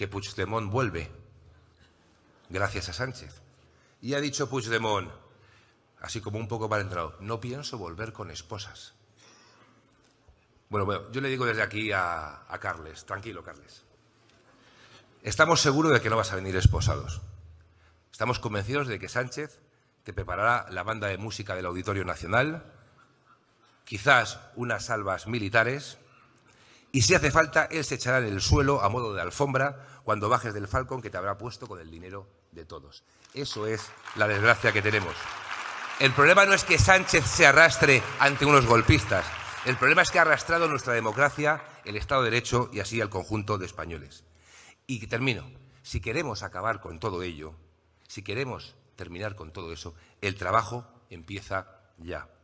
que Puigdemont vuelve, gracias a Sánchez. Y ha dicho Puigdemont, así como un poco para entrado, no pienso volver con esposas. Bueno, bueno, yo le digo desde aquí a, a Carles, tranquilo Carles. Estamos seguros de que no vas a venir esposados. Estamos convencidos de que Sánchez te preparará la banda de música del Auditorio Nacional, quizás unas salvas militares y si hace falta, él se echará en el suelo a modo de alfombra cuando bajes del falcón que te habrá puesto con el dinero de todos. Eso es la desgracia que tenemos. El problema no es que Sánchez se arrastre ante unos golpistas. El problema es que ha arrastrado nuestra democracia, el Estado de Derecho y así al conjunto de españoles. Y termino. Si queremos acabar con todo ello, si queremos terminar con todo eso, el trabajo empieza ya.